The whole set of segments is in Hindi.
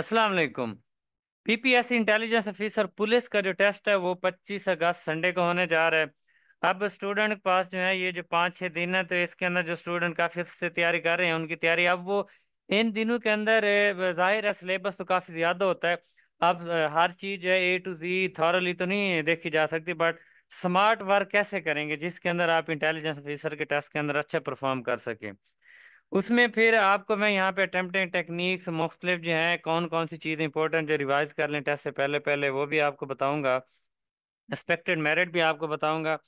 अस्सलाम वालेकुम पीपीएससी इंटेलिजेंस ऑफिसर पुलिस का जो टेस्ट है वो 25 अगस्त संडे को होने जा रहा है अब स्टूडेंट के पास जो है ये जो पाँच छः दिन है तो इसके अंदर जो स्टूडेंट काफ़ी से तैयारी कर रहे हैं उनकी तैयारी अब वो इन दिनों के अंदर जाहिर है सिलेबस तो काफ़ी ज़्यादा होता है अब हर चीज़ है ए टू जी थॉरली तो नहीं देखी जा सकती बट स्मार्ट वर्क कैसे करेंगे जिसके अंदर आप इंटेलिजेंस ऑफिसर के टेस्ट के अंदर अच्छा परफॉर्म कर सकें उसमें फिर आपको मैं यहाँ पे अटैम्प्टिंग टेक्निक्स मुख्तलिफ जो हैं कौन कौन सी चीज़ इंपॉर्टेंट जो रिवाइज कर लें टेस्ट से पहले पहले वो भी आपको बताऊँगा एक्सपेक्टेड मेरिट भी आपको बताऊँगा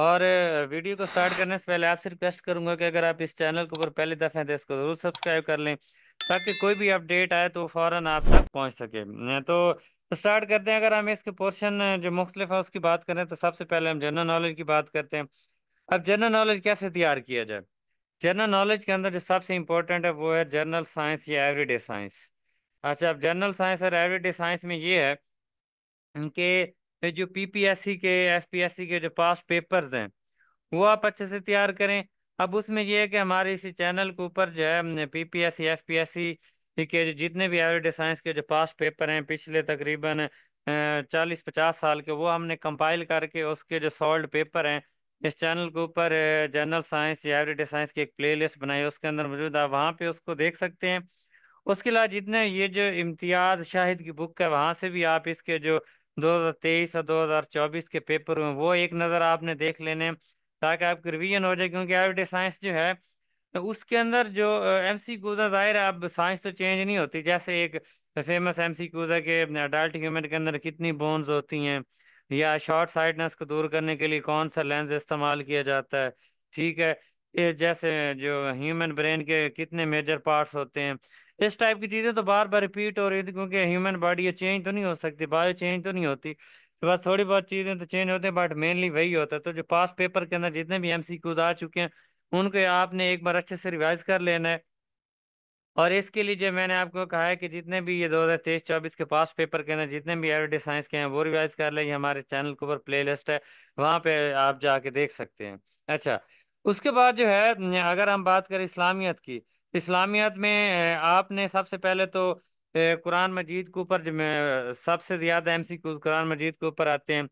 और वीडियो को स्टार्ट करने से पहले आपसे रिक्वेस्ट करूँगा कि अगर आप इस चैनल के ऊपर पहली दफ़े हैं तो इसको ज़रूर सब्सक्राइब कर लें ताकि कोई भी अपडेट आए तो फ़ौर आप तक पहुँच सके तो स्टार्ट तो करते हैं अगर हम इसके पोर्शन जो मुख्तलिफ है उसकी बात करें तो सबसे पहले हम जनरल नॉलेज की बात करते हैं अब जनरल नॉलेज कैसे तैयार किया जाए जनरल नॉलेज के अंदर जो सबसे इम्पोर्टेंट है वो है जनरल साइंस या एवरीडे साइंस अच्छा अब जनरल साइंस और एवरीडे साइंस में ये है कि जो पीपीएससी के एफपीएससी के जो पास पेपर्स हैं वो आप अच्छे से तैयार करें अब उसमें ये है कि हमारे इसी चैनल के ऊपर जो है पीपीएससी एफपीएससी के जो जितने भी एवरीडे साइंस के जो पास पेपर हैं पिछले तकरीबन चालीस पचास साल के वो हमने कंपाइल करके उसके जो सॉल्व पेपर हैं इस चैनल के ऊपर जनरल साइंस या एवरीडे साइंस की एक प्लेलिस्ट बनाई उसके अंदर मौजूद है वहाँ पे उसको देख सकते हैं उसके अलावा जितने ये जो इम्तियाज़ शाहिद की बुक है वहाँ से भी आप इसके जो 2023 और 2024 के पेपर हुए वो एक नज़र आपने देख लेने ताकि आपकी रिवीजन हो जाए क्योंकि एवरीडे साइंस जो है उसके अंदर जो एम सी क्यूज़ा ज़ाहिर है अब साइंस तो चेंज नहीं होती जैसे एक फेमस एम सी क्यूज़ा के अडल्ट ह्यूमन के अंदर कितनी बोन्स होती हैं या शॉर्ट साइडनेस को दूर करने के लिए कौन सा लेंस इस्तेमाल किया जाता है ठीक है ये जैसे जो ह्यूमन ब्रेन के कितने मेजर पार्ट्स होते हैं इस टाइप की चीज़ें तो बार बार रिपीट हो रही थी क्योंकि ह्यूमन बॉडी ये चेंज तो नहीं हो सकती बायो चेंज तो नहीं होती तो बस थोड़ी बहुत चीज़ें तो चेंज होती हैं बट मेनली वही होता है तो जो पास पेपर के अंदर जितने भी एम आ चुके हैं उनको आपने एक बार अच्छे से रिवाइज कर लेना है और इसके लिए जो मैंने आपको कहा है कि जितने भी ये दो हज़ार तेईस चौबीस के पास पेपर के अंदर जितने भी एवरीडे साइंस के हैं वो रिवाइज कर लें हमारे चैनल के ऊपर प्ले लिस्ट है वहाँ पे आप जाके देख सकते हैं अच्छा उसके बाद जो है अगर हम बात करें इस्लामियत की इस्लामियत में आपने सबसे पहले तो कुरान मजीद के ऊपर सबसे ज़्यादा एम सी कुरान मजीद के ऊपर आते हैं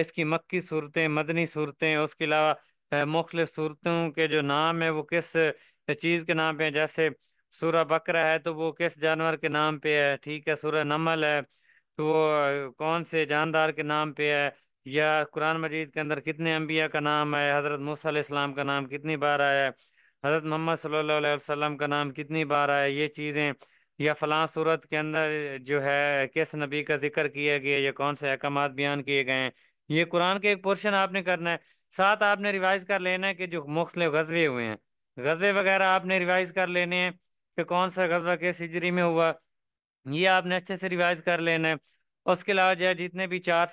इसकी मक्की सूरतें मदनी सूरतें उसके अलावा मुख्तलिफ सूरतों के जो नाम है वो किस चीज़ के नाम पे जैसे सूरा बकरा है तो वो किस जानवर के नाम पे है ठीक है सूरा नमल है तो वो कौन से जानदार के नाम पे है या कुरान मजीद के अंदर कितने अम्बिया का नाम है हज़रत मूसीम का नाम कितनी बार आया है हज़रत मोहम्मद सल्लाम का नाम कितनी बार आया ये चीज़ें या फ़लाँ सूरत के अंदर जो है किस नबी का जिक्र किया गया या कौन से अहकाम बयान किए गए हैं ये कुरान के एक पोर्शन आपने करना है साथ आपने रिवाइज़ कर लेना है कि जो मुख्तलिफ गजबे हुए हैं गजबे वगैरह आपने रिवाइज़ कर लेने हैं कि कौन सा गजबा किस हिजरी में हुआ ये आपने अच्छे से रिवाइज कर लेना है उसके अलावा जो है जितने भी चार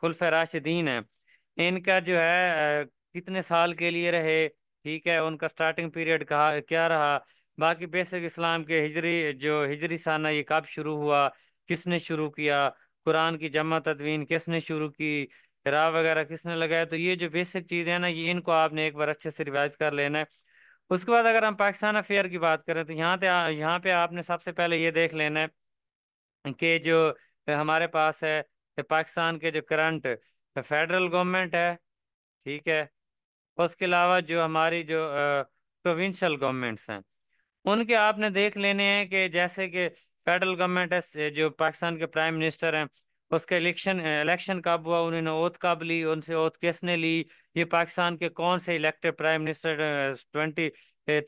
खुलफ राशिदीन हैं इनका जो है कितने साल के लिए रहे ठीक है उनका स्टार्टिंग पीरियड कहा क्या रहा बाकी बेसिक इस्लाम के हिजरी जो हिजरी साना ये कब शुरू हुआ किसने शुरू किया कुरान की जमा तदवीन किसने शुरू की राह वगैरह किसने लगाया तो ये जो बेसिक चीज़ें हैं ना ये इनको आपने एक बार अच्छे से रिवाइज कर लेना है उसके बाद अगर हम पाकिस्तान अफेयर की बात करें तो यहाँ पे यहाँ पे आपने सबसे पहले ये देख लेना है कि जो हमारे पास है पाकिस्तान के जो करंट फेडरल गवर्नमेंट है ठीक है उसके अलावा जो हमारी जो प्रोविंशल गवर्नमेंट्स हैं उनके आपने देख लेने हैं कि जैसे कि फेडरल गवर्नमेंट है जो पाकिस्तान के प्राइम मिनिस्टर हैं उसका इलेक्शन इलेक्शन कब हुआ उन्होंने ओथ कब ली उनसे ओथ किसने ली ये पाकिस्तान के कौन से elected prime minister twenty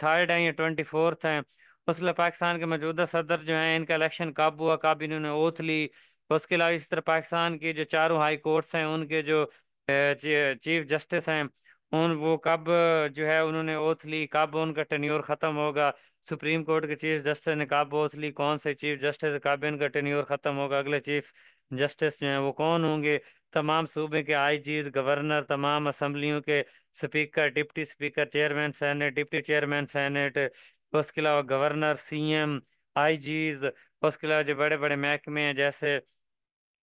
third हैं या ट्वेंटी फोर्थ हैं उसके पाकिस्तान के मौजूदा सदर जो हैं इनका इलेक्शन कब हुआ कब इन्होंने ओथ ली उसके अलावा इस तरह पाकिस्तान के जो चारों हाई कोर्ट्स हैं उनके जो चीफ जस्टिस हैं उन वो कब जो है उन्होंने ओथ ली कब उनका टेन्योर ख़त्म होगा सुप्रीम कोर्ट के चीफ जस्टिस ने कब ओथ ली कौन से चीफ जस्टिस कब इनका टेन्योर ख़त्म होगा अगले चीफ जस्टिस जो हैं वो कौन होंगे तमाम सूबे के आईजी गवर्नर तमाम असम्बलियों के speaker deputy speaker chairman senate deputy chairman senate उसके अलावा गवर्नर सीएम आईजीज उसके अलावा जो बड़े बड़े महकमे हैं जैसे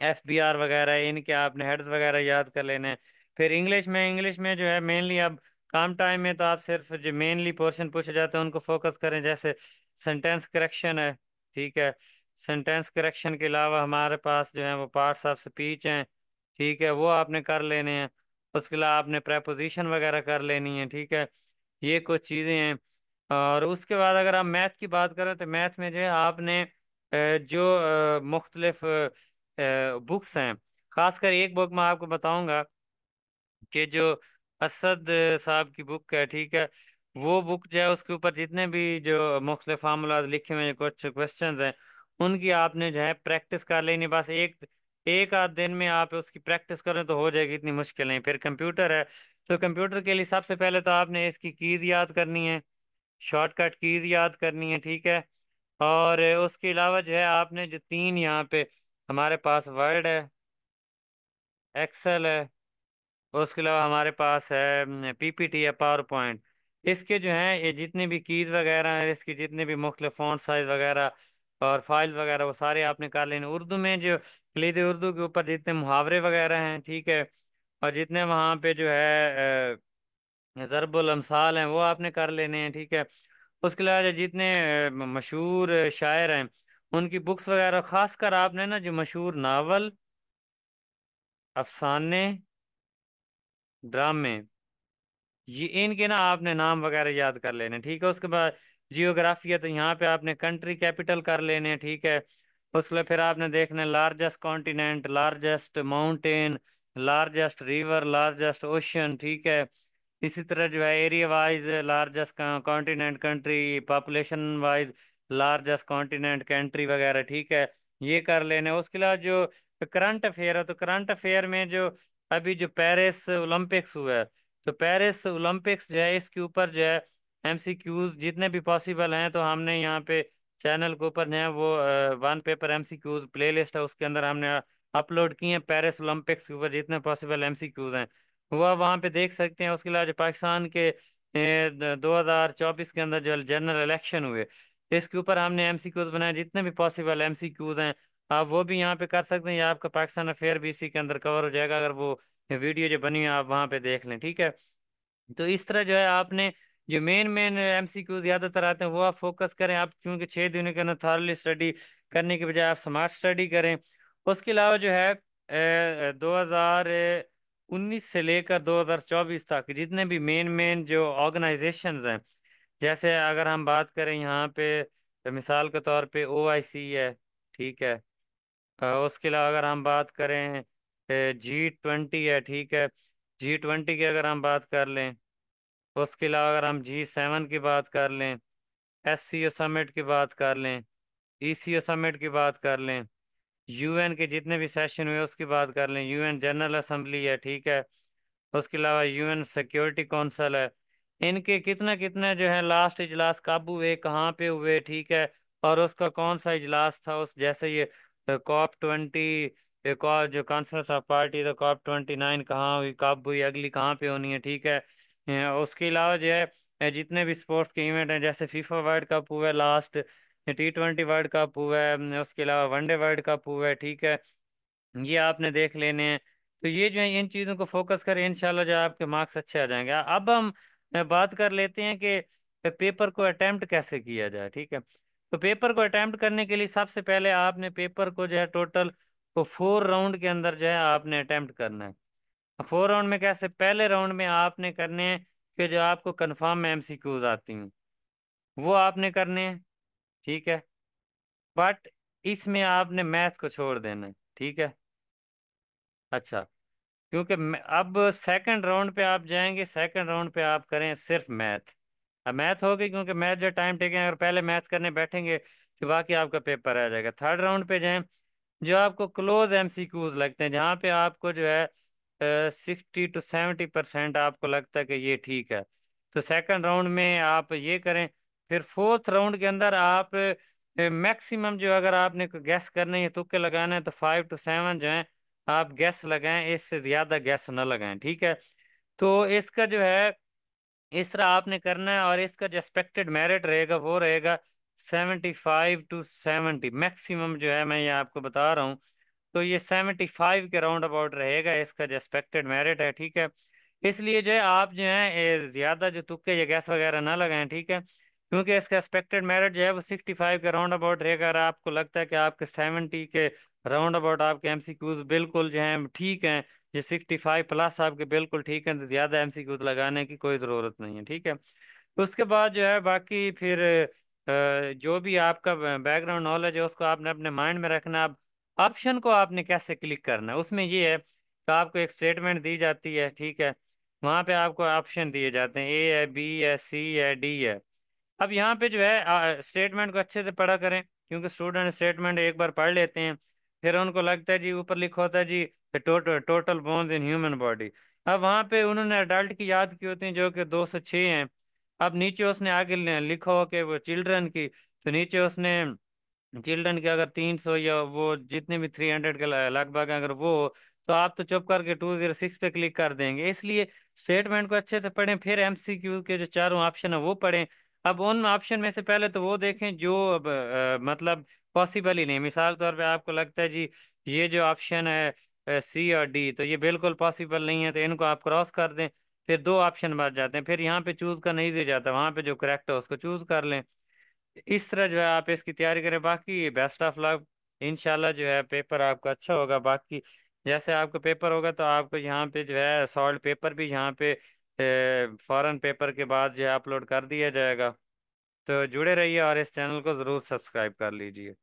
एफबीआर वगैरह इनके आपने हेड्स वगैरह याद कर लेने हैं फिर इंग्लिश में इंग्लिश में जो है मेनली अब काम टाइम में तो आप सिर्फ जो मेनली पोर्शन पूछे जाते हैं उनको फोकस करें जैसे सेंटेंस करेक्शन है ठीक है सेंटेंस करेक्शन के अलावा हमारे पास जो है वो पार्ट्स ऑफ स्पीच हैं ठीक है वो आपने कर लेने हैं उसके अलावा आपने प्रपोजिशन वगैरह कर लेनी है ठीक है ये कुछ चीज़ें हैं और उसके बाद अगर आप मैथ की बात करें तो मैथ में जो है आपने जो मुख्तलफ बुक्स हैं ख़ासकर एक बुक मैं आपको बताऊंगा कि जो असद साहब की बुक है ठीक है वो बुक जो है उसके ऊपर जितने भी जो मुख्तलिफ फार्मूलाज लिखे हुए कुछ क्वेश्चन हैं उनकी आपने जो है प्रैक्टिस कर लेनी बस एक एक आध दिन में आप उसकी प्रैक्टिस करें तो हो जाएगी इतनी मुश्किल नहीं फिर कंप्यूटर है तो कंप्यूटर के लिए सबसे पहले तो आपने इसकी कीज़ याद करनी है शॉर्टकट कीज़ याद करनी है ठीक है और उसके अलावा जो है आपने जो तीन यहाँ पे हमारे पास वर्ड है एक्सेल है उसके अलावा हमारे पास है पीपीटी है पावर पॉइंट इसके जो हैं ये जितने भी कीज़ वगैरह हैं इसके जितने भी मुख्तलिफ फ़ॉन्ट साइज़ वगैरह और फाइल वगैरह वो सारे आपने कर लेने उर्दू में जो कलीद उर्दू के ऊपर जितने मुहावरे वगैरह हैं ठीक है और जितने वहाँ पे जो है ज़रबुलमसाल हैं वो आपने कर लेने हैं ठीक है उसके अलावा जितने मशहूर शायर हैं उनकी बुक्स वगैरह ख़ास कर आपने ना जो मशहूर नावल अफसाने ड्रामे ये इनके ना आपने नाम वगैरह याद कर लेने ठीक है उसके बाद जियोग्राफी है तो यहाँ पे आपने कंट्री कैपिटल कर लेने ठीक है उसके फिर आपने देखना largest continent largest mountain largest river largest ocean ठीक है इसी तरह जो है area wise largest continent country population wise largest continent country वगैरह ठीक है ये कर लेने उसके अलावा जो करंट अफेयर है तो करंट अफेयर में जो अभी जो पेरिस ओलंपिक्स हुआ है तो पेरिस ओलंपिक्स जो है इसके ऊपर जो है एमसीक्यूज जितने भी पॉसिबल हैं तो हमने यहाँ पे चैनल के ऊपर है वो वन पेपर एमसीक्यूज प्लेलिस्ट है उसके अंदर हमने अपलोड किए हैं पेरिस ओलंपिक्स के ऊपर जितने पॉसिबल एमसीक्यूज हैं वह वहाँ पे देख सकते हैं उसके अलावा जो पाकिस्तान के दो हज़ार चौबीस के अंदर जो जनरल इलेक्शन हुए इसके ऊपर हमने एम सी क्यूज़ बनाए जितने भी पॉसिबल एम सी क्यूज़ हैं आप वो भी यहाँ पे कर सकते हैं या आपका पाकिस्तान अफेयर भी इसी के अंदर कवर हो जाएगा अगर वो वीडियो जो बनी है आप वहाँ पे देख लें ठीक है तो इस तरह जो है आपने जो मेन मेन एमसीक्यू ज़्यादातर आते हैं वो आप फोकस करें आप क्योंकि छः दिनों के अंदर थॉरली स्टडी करने के बजाय आप स्मार्ट स्टडी करें उसके अलावा जो है दो हज़ार उन्नीस से लेकर दो हज़ार चौबीस तक जितने भी मेन मेन जो ऑर्गेनाइजेशन हैं जैसे अगर हम बात करें यहाँ पे तो मिसाल के तौर पे ओआईसी है ठीक है उसके अलावा अगर हम बात करें जी ट्वेंटी है ठीक है जी ट्वेंटी की अगर हम बात कर लें उसके अलावा अगर हम जी सेवन की बात कर लें एस सी ओ समिट की बात कर लें ई सी ओ समिट की बात कर लें यूएन के जितने भी सेशन हुए उसकी बात कर लें यूएन जनरल असम्बली है ठीक है उसके अलावा यूएन सिक्योरिटी काउंसिल है इनके कितना कितना जो है लास्ट इजलास कब हुए कहाँ पे हुए ठीक है और उसका कौन सा इजलास था उस जैसे ये कॉप ट्वेंटी एक और जो कॉन्फ्रेंस ऑफ पार्टी तो कॉप ट्वेंटी नाइन कहाँ हुई कब हुई अगली कहाँ पे होनी है ठीक है उसके अलावा जो है जितने भी स्पोर्ट्स के इवेंट हैं जैसे फीफा वर्ल्ड कप हुआ है last T twenty world cup हुआ है उसके अलावा वनडे वर्ल्ड कप हुआ है ठीक है ये आपने देख लेने हैं तो ये जो है इन चीज़ों को फोकस करें इनशाला जो आपके मार्क्स अच्छे आ जाएंगे अब हम बात कर लेते हैं कि पेपर को अटैम्प्ट कैसे किया जाए ठीक है तो पेपर को अटैम्प्ट करने के लिए सबसे पहले आपने पेपर को जो है टोटल फोर राउंड के अंदर जो है आपने अटैम्प्ट करना है फोर राउंड में कैसे पहले राउंड में आपने करने हैं कि जो आपको कन्फर्म एम सी क्यूज आती हैं वो आपने करने हैं ठीक है बट इसमें आपने मैथ को छोड़ देना है ठीक है अच्छा क्योंकि अब सेकंड राउंड पे आप जाएंगे सेकंड राउंड पे आप करें सिर्फ मैथ अब मैथ होगी क्योंकि मैथ जो टाइम टेकें अगर पहले मैथ करने बैठेंगे तो बाकी आपका पेपर आ जाएगा थर्ड राउंड पे जाएं जो आपको क्लोज एमसीक्यूज लगते हैं जहाँ पे आपको जो है सिक्सटी टू सेवेंटी परसेंट आपको लगता है कि ये ठीक है तो सेकंड राउंड में आप ये करें फिर फोर्थ राउंड के अंदर आप मैक्सिमम जो अगर आपने गैस करना है तुक्के लगाना है तो फाइव टू सेवन जो है आप गैस लगाएं इससे ज़्यादा गैस ना लगाएं ठीक है तो इसका जो है इस तरह आपने करना है और इसका जो एक्सपेक्टेड मेरिट रहेगा वो रहेगा seventy five to seventy maximum जो है मैं ये आपको बता रहा हूँ तो ये सेवेंटी फाइव के राउंड अबाउट रहेगा इसका जो एक्सपेक्टेड मेरिट है ठीक है इसलिए जो है आप जो है ज़्यादा जो तुक्के या गैस वगैरह ना लगाएं ठीक है क्योंकि इसका एक्सपेक्टेड मेरिट जो है वो सिक्सटी फाइव के राउंड अबाउट रहेगा अगर आपको लगता है कि आपके सेवेंटी के राउंड अबाउट आपके एम सी क्यूज़ बिल्कुल जो है ठीक हैं ये सिक्सटी फाइव प्लस आपके बिल्कुल ठीक हैं तो ज़्यादा एम सी क्यूज़ लगाने की कोई ज़रूरत नहीं है ठीक है उसके बाद जो है बाकी फिर जो भी आपका बैकग्राउंड नॉलेज है उसको आपने अपने माइंड में रखना आप ऑप्शन को आपने कैसे क्लिक करना है उसमें ये है तो आपको एक स्टेटमेंट दी जाती है ठीक है वहाँ पे आपको ऑप्शन दिए जाते हैं ए है बी है सी है डी है अब यहाँ पे जो है स्टेटमेंट को अच्छे से पढ़ा करें क्योंकि स्टूडेंट स्टेटमेंट एक बार पढ़ लेते हैं फिर उनको लगता है जी ऊपर लिखा होता है जी total total bones in human body अब वहाँ पे उन्होंने अडल्ट की याद की होती है जो कि दो सौ छः हैं अब नीचे उसने आगे लिखा हो कि वो चिल्ड्रन की तो नीचे उसने चिल्ड्रन के अगर तीन सौ या वो जितने भी थ्री हंड्रेड के लगभग अगर वो तो आप तो चुप करके टू जीरो सिक्स पे क्लिक कर देंगे इसलिए स्टेटमेंट को अच्छे से पढ़ें फिर एम सी क्यू के जो चारों ऑप्शन है वो पढ़ें अब उन ऑप्शन में से पहले तो वो देखें जो अब आ, मतलब पॉसिबल ही नहीं मिसाल तौर पे आपको लगता है जी ये जो ऑप्शन है सी और डी तो ये बिल्कुल पॉसिबल नहीं है तो इनको आप क्रॉस कर दें फिर दो ऑप्शन बच जाते हैं फिर यहाँ पे चूज़ करना ईजी हो जाता है वहाँ पे जो करेक्ट है उसको चूज़ कर लें इस तरह जो है आप इसकी तैयारी करें बाकी बेस्ट ऑफ लक इनशाला जो है पेपर आपका अच्छा होगा बाकी जैसे आपका पेपर होगा तो आपको यहाँ पे जो है सॉल्ट पेपर भी यहाँ पे फ़ॉरन पेपर के बाद जो है अपलोड कर दिया जाएगा तो जुड़े रहिए और इस चैनल को ज़रूर सब्सक्राइब कर लीजिए